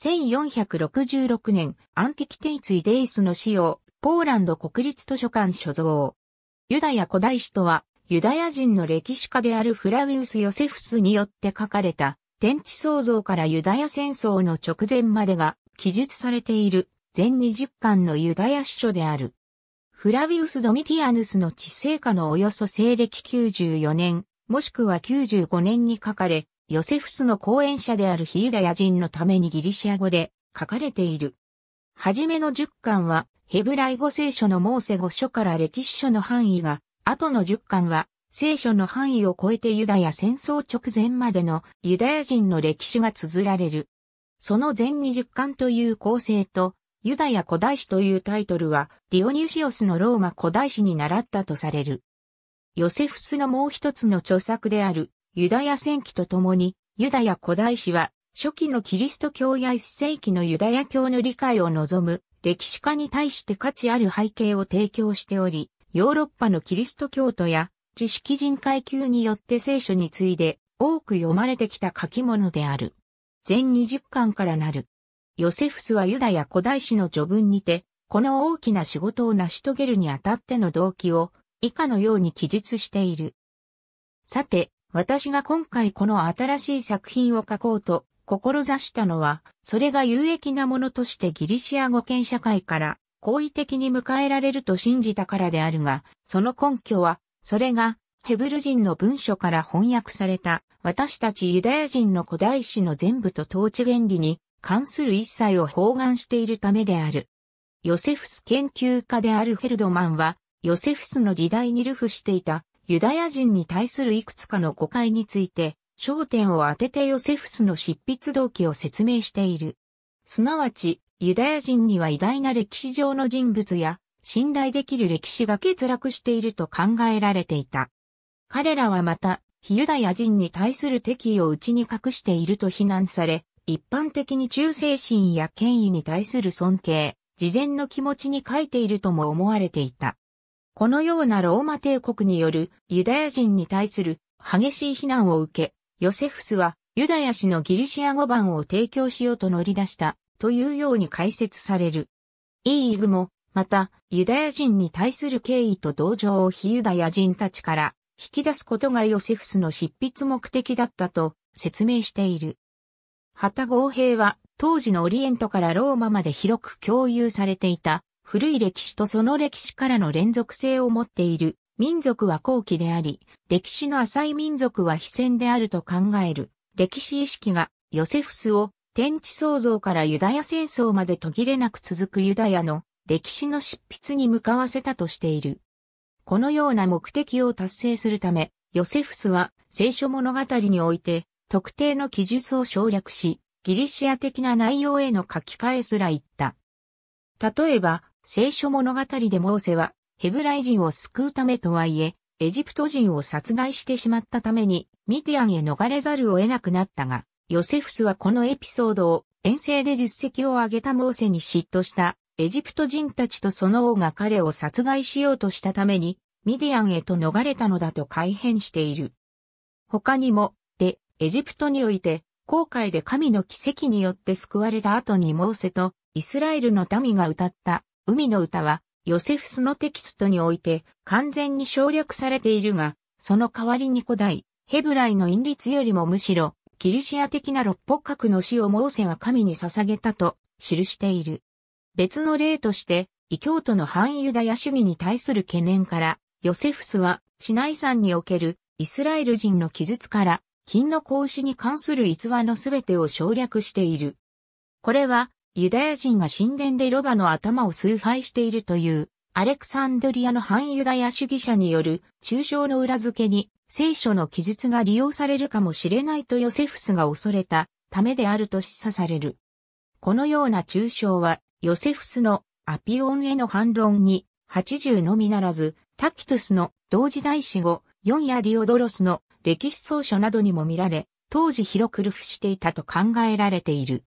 1466年、アンティキテイツイデイスの死を、ポーランド国立図書館所蔵。ユダヤ古代史とは、ユダヤ人の歴史家であるフラウィウス・ヨセフスによって書かれた、天地創造からユダヤ戦争の直前までが記述されている全20巻のユダヤ史書である。フラウィウス・ドミティアヌスの治世下のおよそ西暦94年、もしくは95年に書かれ、ヨセフスの講演者であるヒユダヤ人のためにギリシア語で書かれている。はじめの10巻は、ヘブライ語聖書のモーセ語書から歴史書の範囲が、後の10巻は、聖書の範囲を超えてユダヤ戦争直前までのユダヤ人の歴史が綴られる。その全20巻という構成と、ユダヤ古代史というタイトルは、ディオニュシオスのローマ古代史に習ったとされる。ヨセフスのもう一つの著作である、ユダヤ戦記とともに、ユダヤ古代史は、初期のキリスト教や一世紀のユダヤ教の理解を望む歴史家に対して価値ある背景を提供しており、ヨーロッパのキリスト教徒や知識人階級によって聖書に次いで多く読まれてきた書き物である。全20巻からなる。ヨセフスはユダヤ古代史の序文にて、この大きな仕事を成し遂げるにあたっての動機を以下のように記述している。さて、私が今回この新しい作品を書こうと、志したのは、それが有益なものとしてギリシア語圏社会から好意的に迎えられると信じたからであるが、その根拠は、それがヘブル人の文書から翻訳された私たちユダヤ人の古代史の全部と統治原理に関する一切を包含しているためである。ヨセフス研究家であるヘルドマンは、ヨセフスの時代に流布していたユダヤ人に対するいくつかの誤解について、焦点を当ててヨセフスの執筆動機を説明している。すなわち、ユダヤ人には偉大な歴史上の人物や、信頼できる歴史が欠落していると考えられていた。彼らはまた、非ユダヤ人に対する敵意を内に隠していると非難され、一般的に忠誠心や権威に対する尊敬、事前の気持ちに書いているとも思われていた。このようなローマ帝国によるユダヤ人に対する激しい非難を受け、ヨセフスはユダヤ氏のギリシア語版を提供しようと乗り出したというように解説される。イーイグも、また、ユダヤ人に対する敬意と同情を非ユダヤ人たちから引き出すことがヨセフスの執筆目的だったと説明している。旗合兵は当時のオリエントからローマまで広く共有されていた古い歴史とその歴史からの連続性を持っている民族は後期であり、歴史の浅い民族は非戦であると考える歴史意識がヨセフスを天地創造からユダヤ戦争まで途切れなく続くユダヤの歴史の執筆に向かわせたとしている。このような目的を達成するため、ヨセフスは聖書物語において特定の記述を省略し、ギリシア的な内容への書き換えすら言った。例えば、聖書物語でモーセは、ヘブライ人を救うためとはいえ、エジプト人を殺害してしまったために、ミディアンへ逃れざるを得なくなったが、ヨセフスはこのエピソードを、遠征で実績を上げたモーセに嫉妬した、エジプト人たちとその王が彼を殺害しようとしたために、ミディアンへと逃れたのだと改変している。他にも、で、エジプトにおいて、航海で神の奇跡によって救われた後にモーセとイスラエルの民が歌った海の歌は、ヨセフスのテキストにおいて完全に省略されているが、その代わりに古代、ヘブライの隠律よりもむしろ、キリシア的な六北角の死をモーセが神に捧げたと記している。別の例として、異教徒の反ユダヤ主義に対する懸念から、ヨセフスは、市内山におけるイスラエル人の記述から、金の子牛に関する逸話のすべてを省略している。これは、ユダヤ人が神殿でロバの頭を崇拝しているという、アレクサンドリアの反ユダヤ主義者による抽象の裏付けに聖書の記述が利用されるかもしれないとヨセフスが恐れたためであると示唆される。このような抽象はヨセフスのアピオンへの反論に80のみならずタキトゥスの同時代史後4やディオドロスの歴史草書などにも見られ、当時広く流布していたと考えられている。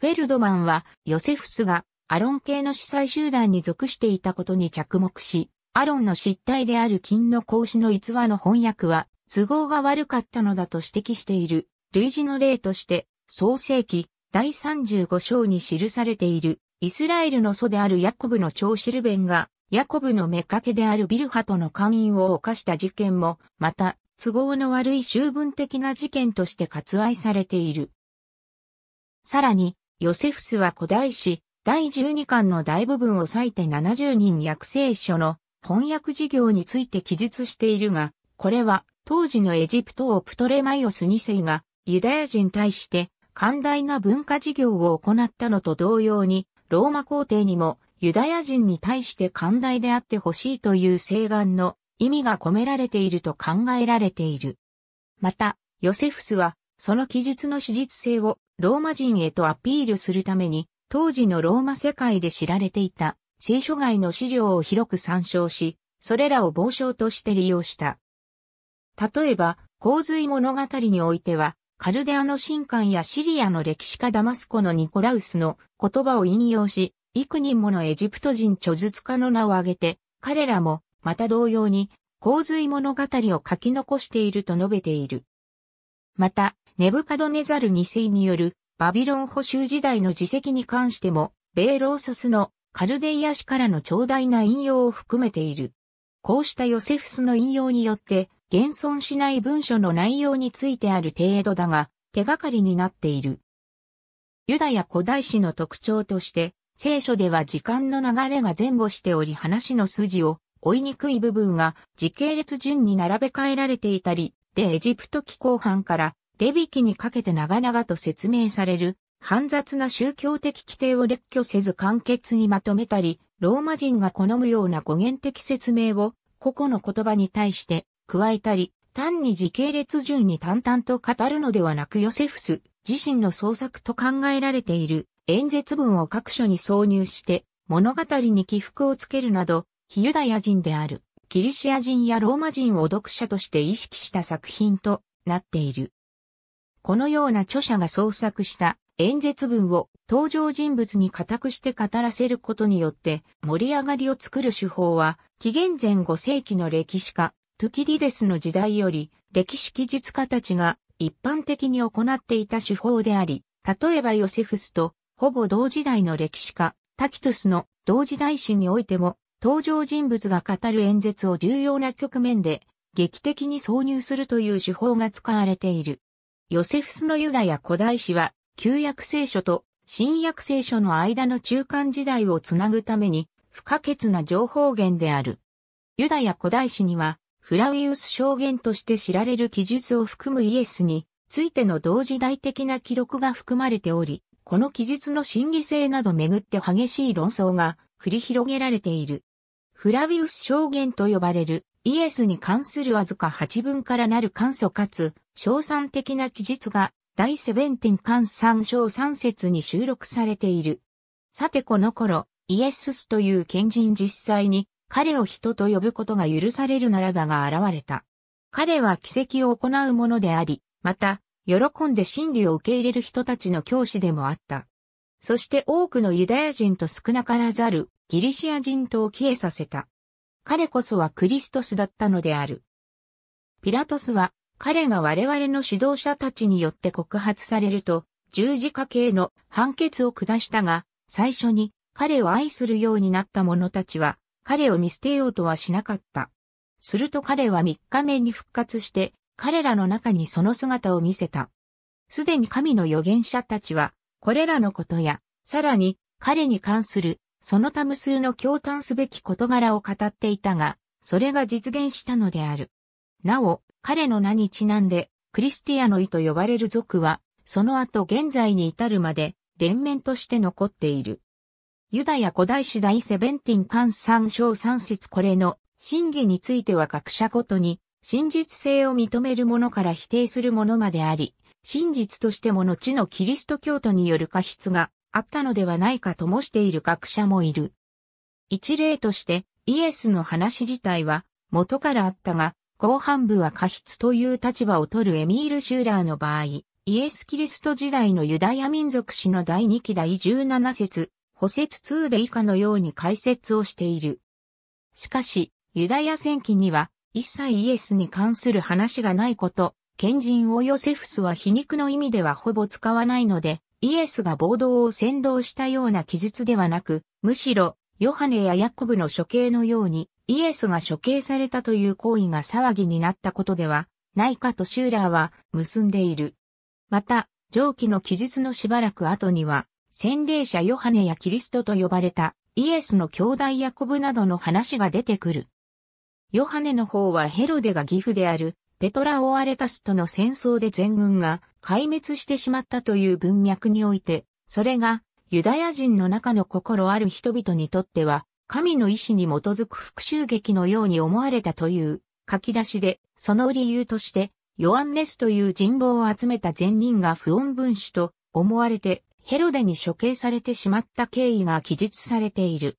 フェルドマンは、ヨセフスが、アロン系の司祭集団に属していたことに着目し、アロンの失態である金の格子の逸話の翻訳は、都合が悪かったのだと指摘している、類似の例として、創世記、第35章に記されている、イスラエルの祖であるヤコブの長シルベンが、ヤコブの目かけであるビルハとの勧引を犯した事件も、また、都合の悪い修文的な事件として割愛されている。さらに、ヨセフスは古代史、第12巻の大部分を割いて70人訳聖書の翻訳事業について記述しているが、これは当時のエジプトをプトレマイオス2世がユダヤ人に対して寛大な文化事業を行ったのと同様に、ローマ皇帝にもユダヤ人に対して寛大であってほしいという請願の意味が込められていると考えられている。また、ヨセフスは、その記述の史実性をローマ人へとアピールするために、当時のローマ世界で知られていた聖書外の資料を広く参照し、それらを傍証として利用した。例えば、洪水物語においては、カルデアの神官やシリアの歴史家ダマスコのニコラウスの言葉を引用し、幾人ものエジプト人著述家の名を挙げて、彼らも、また同様に、洪水物語を書き残していると述べている。また、ネブカドネザル2世によるバビロン補修時代の自責に関しても、ベーローソスのカルデイア氏からの長大な引用を含めている。こうしたヨセフスの引用によって、現存しない文書の内容についてある程度だが、手がかりになっている。ユダヤ古代史の特徴として、聖書では時間の流れが前後しており話の筋を追いにくい部分が時系列順に並べ替えられていたり、でエジプト紀後半からレビキにかけて長々と説明される、煩雑な宗教的規定を列挙せず簡潔にまとめたり、ローマ人が好むような語源的説明を個々の言葉に対して加えたり、単に時系列順に淡々と語るのではなくヨセフス自身の創作と考えられている演説文を各所に挿入して物語に起伏をつけるなど、非ユダヤ人であるキリシア人やローマ人を読者として意識した作品となっている。このような著者が創作した演説文を登場人物に固くして語らせることによって盛り上がりを作る手法は、紀元前5世紀の歴史家、トゥキディデスの時代より歴史記述家たちが一般的に行っていた手法であり、例えばヨセフスとほぼ同時代の歴史家、タキトゥスの同時代史においても、登場人物が語る演説を重要な局面で劇的に挿入するという手法が使われている。ヨセフスのユダヤ古代史は、旧約聖書と新約聖書の間の中間時代をつなぐために、不可欠な情報源である。ユダヤ古代史には、フラウィウス証言として知られる記述を含むイエスについての同時代的な記録が含まれており、この記述の真偽性などめぐって激しい論争が繰り広げられている。フラウィウス証言と呼ばれるイエスに関するわずか8分からなる簡素かつ賞賛的な記述が第セベンテン関三章三節に収録されている。さてこの頃、イエススという賢人実際に彼を人と呼ぶことが許されるならばが現れた。彼は奇跡を行うものであり、また、喜んで真理を受け入れる人たちの教師でもあった。そして多くのユダヤ人と少なからざるギリシア人とを消えさせた。彼こそはクリストスだったのである。ピラトスは彼が我々の指導者たちによって告発されると、十字架刑の判決を下したが、最初に彼を愛するようになった者たちは、彼を見捨てようとはしなかった。すると彼は3日目に復活して、彼らの中にその姿を見せた。すでに神の預言者たちは、これらのことや、さらに彼に関する、その他無数の驚嘆すべき事柄を語っていたが、それが実現したのである。なお、彼の名にちなんで、クリスティアノイと呼ばれる族は、その後現在に至るまで、連綿として残っている。ユダヤ古代史第セベンティン関三章三節これの真偽については学者ごとに真実性を認めるものから否定するものまであり、真実としても後のキリスト教徒による過失があったのではないかともしている学者もいる。一例としてイエスの話自体は元からあったが、後半部は過失という立場を取るエミール・シューラーの場合、イエス・キリスト時代のユダヤ民族史の第2期第17節、補説2で以下のように解説をしている。しかし、ユダヤ戦記には、一切イエスに関する話がないこと、賢人をヨセフスは皮肉の意味ではほぼ使わないので、イエスが暴動を先導したような記述ではなく、むしろ、ヨハネやヤコブの処刑のように、イエスが処刑されたという行為が騒ぎになったことでは、ないかとシューラーは結んでいる。また、上記の記述のしばらく後には、洗礼者ヨハネやキリストと呼ばれたイエスの兄弟ヤコブなどの話が出てくる。ヨハネの方はヘロデが義父であるペトラ・オアレタスとの戦争で全軍が壊滅してしまったという文脈において、それがユダヤ人の中の心ある人々にとっては神の意志に基づく復讐劇のように思われたという書き出しで、その理由として、ヨアンネスという人望を集めた善人が不穏分子と思われてヘロデに処刑されてしまった経緯が記述されている。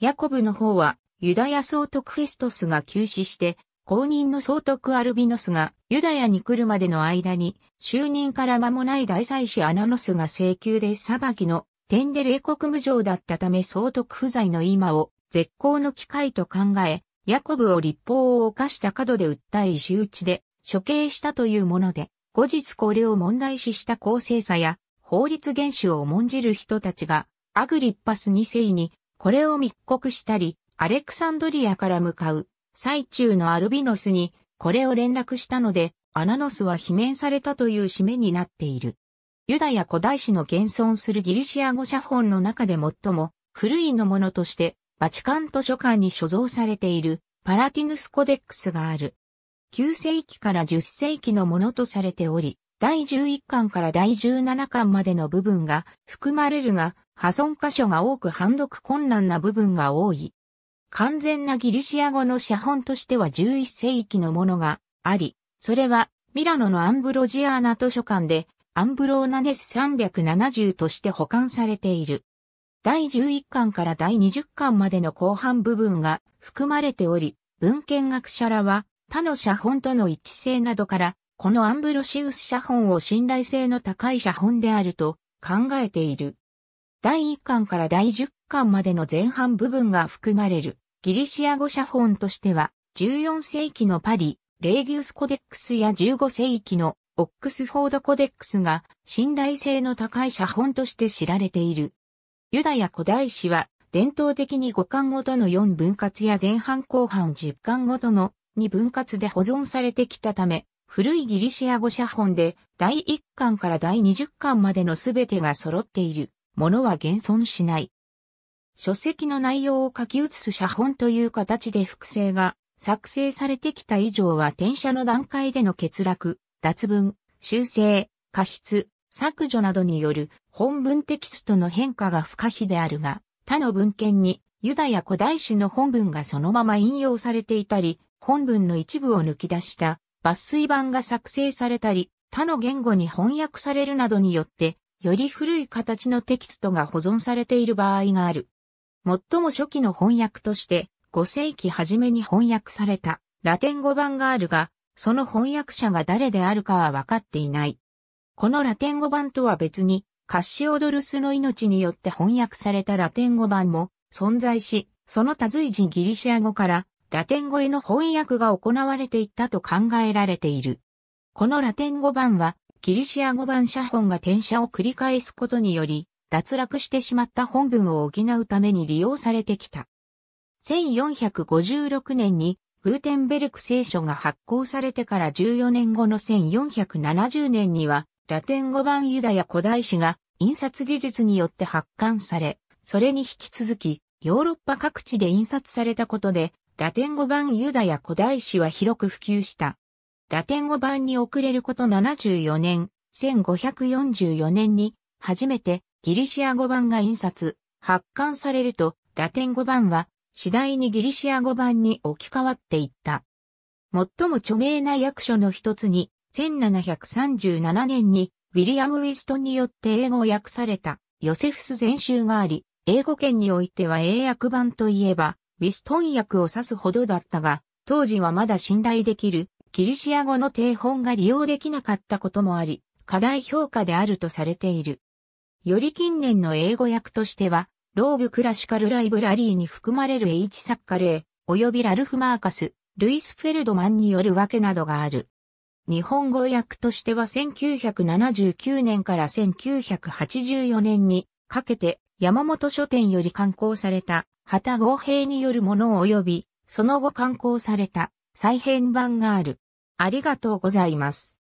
ヤコブの方はユダヤ総督フェストスが急死して公認の総督アルビノスがユダヤに来るまでの間に就任から間もない大祭司アナノスが請求で裁きの点で冷レ国無上だったため総督不在の今を絶好の機会と考え、ヤコブを立法を犯した角で訴え石打ちで処刑したというもので、後日これを問題視した公正さや法律厳守を重んじる人たちが、アグリッパス2世にこれを密告したり、アレクサンドリアから向かう最中のアルビノスにこれを連絡したので、アナノスは罷免されたという締めになっている。ユダヤ古代史の現存するギリシア語写本の中で最も古いのものとして、バチカン図書館に所蔵されているパラティヌスコデックスがある。9世紀から10世紀のものとされており、第11巻から第17巻までの部分が含まれるが、破損箇所が多く判読困難な部分が多い。完全なギリシア語の写本としては11世紀のものがあり、それはミラノのアンブロジアーナ図書館でアンブローナネス370として保管されている。第11巻から第20巻までの後半部分が含まれており、文献学者らは他の写本との一致性などから、このアンブロシウス写本を信頼性の高い写本であると考えている。第1巻から第10巻までの前半部分が含まれるギリシア語写本としては14世紀のパリ、レーギウスコデックスや15世紀のオックスフォードコデックスが信頼性の高い写本として知られている。ユダヤ古代史は伝統的に5巻ごとの4分割や前半後半10巻ごとの2分割で保存されてきたため、古いギリシア語写本で第1巻から第20巻までの全てが揃っているものは現存しない。書籍の内容を書き写す写本という形で複製が作成されてきた以上は転写の段階での欠落、脱文、修正、過失、削除などによる本文テキストの変化が不可避であるが、他の文献にユダヤ古代史の本文がそのまま引用されていたり、本文の一部を抜き出した抜粋版が作成されたり、他の言語に翻訳されるなどによって、より古い形のテキストが保存されている場合がある。最も初期の翻訳として、5世紀初めに翻訳されたラテン語版があるが、その翻訳者が誰であるかは分かっていない。このラテン語版とは別に、カッシオドルスの命によって翻訳されたラテン語版も存在し、その他随時ギリシア語からラテン語への翻訳が行われていったと考えられている。このラテン語版は、ギリシア語版写本が転写を繰り返すことにより、脱落してしまった本文を補うために利用されてきた。1456年にグーテンベルク聖書が発行されてから14年後の1470年には、ラテン語版ユダヤ古代史が印刷技術によって発刊され、それに引き続き、ヨーロッパ各地で印刷されたことで、ラテン語版ユダヤ古代史は広く普及した。ラテン語版に遅れること74年、1544年に、初めてギリシア語版が印刷、発刊されると、ラテン語版は次第にギリシア語版に置き換わっていった。最も著名な役所の一つに、1737年にウィリアム・ウィストンによって英語を訳されたヨセフス全集があり、英語圏においては英訳版といえば、ウィストン訳を指すほどだったが、当時はまだ信頼できるギリシア語の定本が利用できなかったこともあり、過大評価であるとされている。より近年の英語訳としては、ローブクラシカルライブラリーに含まれる H 作家例、及びラルフ・マーカス、ルイス・フェルドマンによるわけなどがある。日本語訳としては1979年から1984年にかけて山本書店より刊行された旗合兵によるもの及びその後刊行された再編版がある。ありがとうございます。